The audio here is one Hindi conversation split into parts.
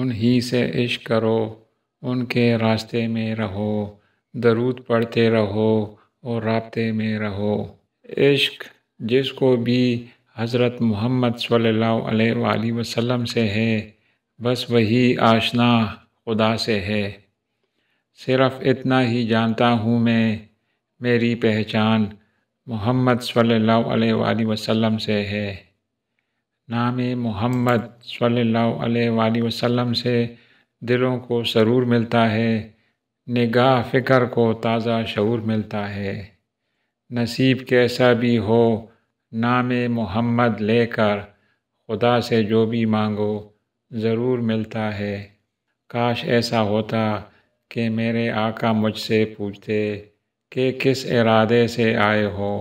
उन्हीं से इश्क करो उनके रास्ते में रहो दरूद पढ़ते रहो और रबते में रहो इश्क जिसको भी हज़रत मोहम्मद सल्लल्लाहु अलैहि वसल्लम से है बस वही आशना खुदा से है सिर्फ़ इतना ही जानता हूँ मैं मेरी पहचान मोहम्मद सल्लल्लाहु अलैहि वसल्लम से है नाम मोहम्मद सल्लल्लाहु अलैहि वसल्लम से दिलों को सरूर मिलता है निगाह फ़िक्र को ताज़ा शूर मिलता है नसीब कैसा भी हो नाम मोहम्मद लेकर खुदा से जो भी मांगो ज़रूर मिलता है काश ऐसा होता कि मेरे आका मुझसे पूछते कि किस इरादे से आए हो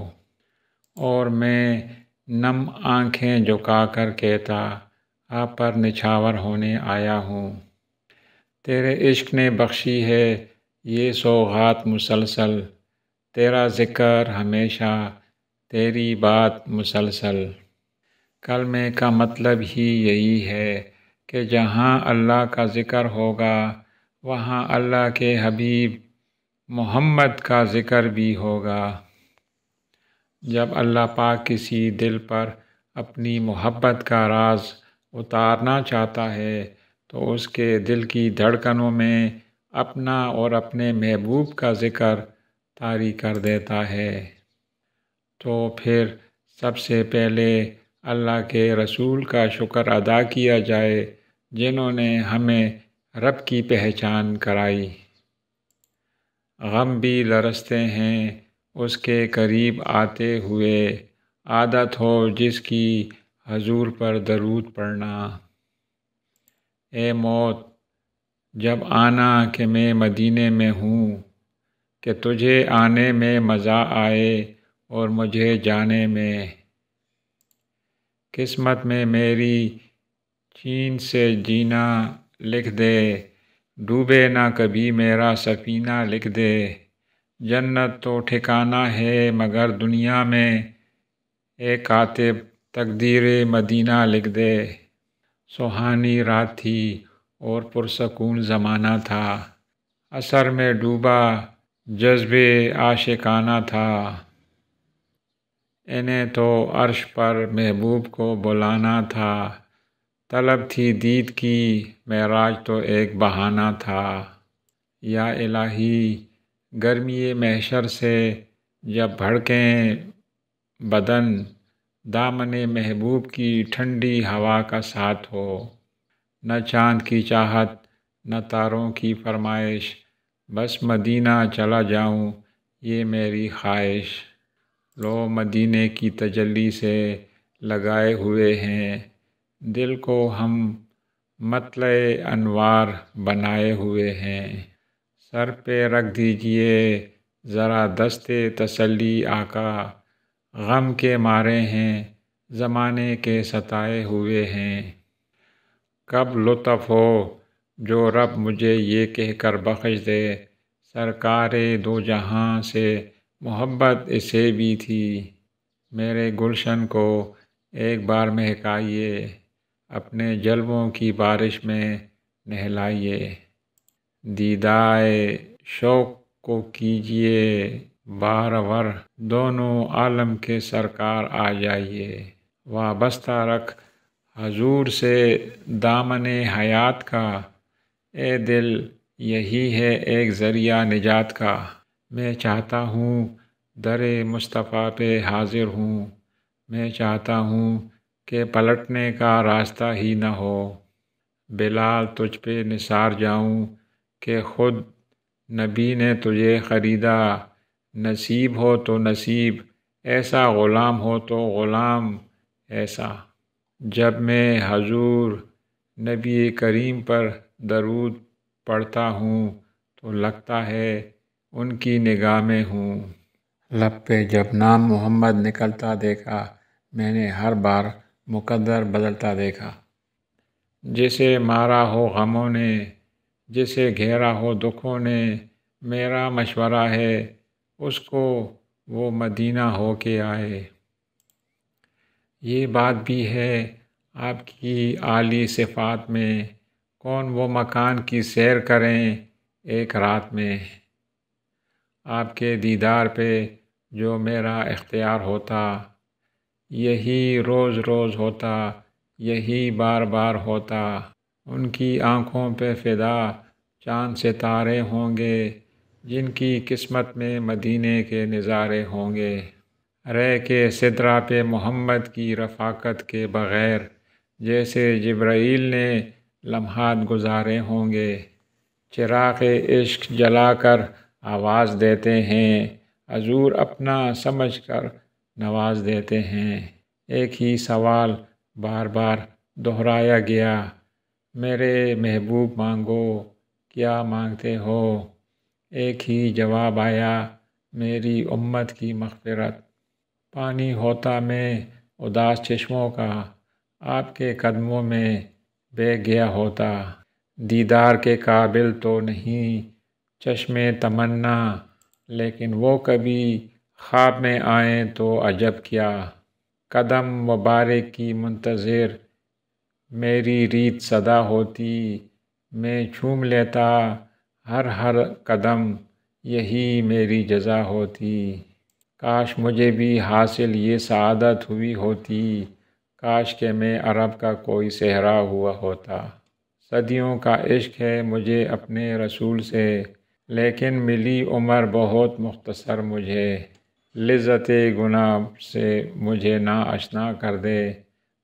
और मैं नम आंखें कर कहता आप पर निछावर होने आया हूँ तेरे इश्क ने बख्शी है ये सौगात मुसलसल तेरा ज़िक्र हमेशा तेरी बात मुसलसल कलमे का मतलब ही यही है कि जहाँ अल्लाह का ज़िक्र होगा वहाँ अल्लाह के हबीब मोहम्मद का ज़िक्र भी होगा जब अल्लाह पाक किसी दिल पर अपनी मोहब्बत का राज उतारना चाहता है तो उसके दिल की धड़कनों में अपना और अपने महबूब का ज़िक्र तारी कर देता है तो फिर सबसे पहले अल्लाह के रसूल का शुक्र अदा किया जाए जिन्होंने हमें रब की पहचान कराई गम भी लरसते हैं उसके करीब आते हुए आदत हो जिसकी हजूर पर दरूद पढ़ना ए मौत जब आना कि मैं मदीने में हूँ कि तुझे आने में मज़ा आए और मुझे जाने में किस्मत में मेरी चीन से जीना लिख दे डूबे ना कभी मेरा सफ़ीना लिख दे जन्नत तो ठिकाना है मगर दुनिया में एक कातिब तकदीर मदीना लिख दे सुहानी रात थी और पुरसकून ज़माना था असर में डूबा जज्बे आशिकाना था इन्हें तो अर्श पर महबूब को बुलाना था तलब थी दीद की महराज तो एक बहाना था या इलाही गर्मी महशर से जब भड़कें बदन दामन महबूब की ठंडी हवा का साथ हो न चांद की चाहत न तारों की फरमाइश बस मदीना चला जाऊं ये मेरी ख्वाहिश लो मदीने की तजल्ली से लगाए हुए हैं दिल को हम मतल अनवार बनाए हुए हैं सर पे रख दीजिए ज़रा दस्ते तसल्ली आका गम के मारे हैं ज़माने के सताए हुए हैं कब लुत्फ़ हो जो रब मुझे ये कह कर बख्श दे सरकार दो जहाँ से मोहब्बत इसे भी थी मेरे गुलशन को एक बार महकाइए अपने जलवों की बारिश में नहलाइए दीदाए शौक को कीजिए बार बार दोनों आलम के सरकार आ जाइए वाबस्ता रख हजूर से दामन हयात का ए दिल यही है एक ज़रिया निजात का मैं चाहता हूँ दर मुस्तफ़ा पे हाजिर हूँ मैं चाहता हूँ कि पलटने का रास्ता ही न हो बिलाल तुझ पे निसार जाऊँ कि खुद नबी ने तुझे ख़रीदा नसीब हो तो नसीब ऐसा ग़ुलाम हो तो ग़ुलाम ऐसा जब मैं हजूर नबी करीम पर दरूद पढ़ता हूँ तो लगता है उनकी निगाह में हूँ लब पे जब नाम मोहम्मद निकलता देखा मैंने हर बार मुकद्दर बदलता देखा जैसे मारा हो गमों ने जिसे घेरा हो दुखों ने मेरा मशवरा है उसको वो मदीना हो के आए ये बात भी है आपकी आली सिफात में कौन वो मकान की सैर करें एक रात में आपके दीदार पे जो मेरा इख्तियार होता यही रोज़ रोज़ होता यही बार बार होता उनकी आँखों पे फिदा चाँद सितारे होंगे जिनकी किस्मत में मदीने के नज़ारे होंगे रह के सिदरा पे मोहम्मद की रफ़ाकत के बग़ैर जैसे जब्राइल ने लम्हात गुजारे होंगे चिराग इश्क जलाकर आवाज़ देते हैं हजूर अपना समझ कर नवाज देते हैं एक ही सवाल बार बार दोहराया गया मेरे महबूब मांगो क्या मांगते हो एक ही जवाब आया मेरी उम्मत की मगफरत पानी होता मैं उदास चश्मों का आपके कदमों में बह गया होता दीदार के काबिल तो नहीं चश्मे तमन्ना लेकिन वो कभी ख्वाब में आए तो अजब क्या कदम मुबारक की मंतज़र मेरी रीत सदा होती मैं झूम लेता हर हर कदम यही मेरी जजा होती काश मुझे भी हासिल ये सआदत हुई होती काश के मैं अरब का कोई सहरा हुआ होता सदियों का इश्क है मुझे अपने रसूल से लेकिन मिली उम्र बहुत मुख्तसर मुझे लज़त गुनाह से मुझे ना अशना कर दे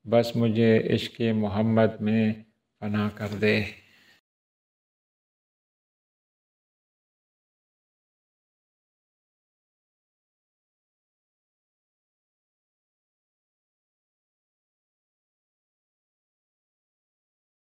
बस मुझे इश्क मोहम्मद में फना कर दे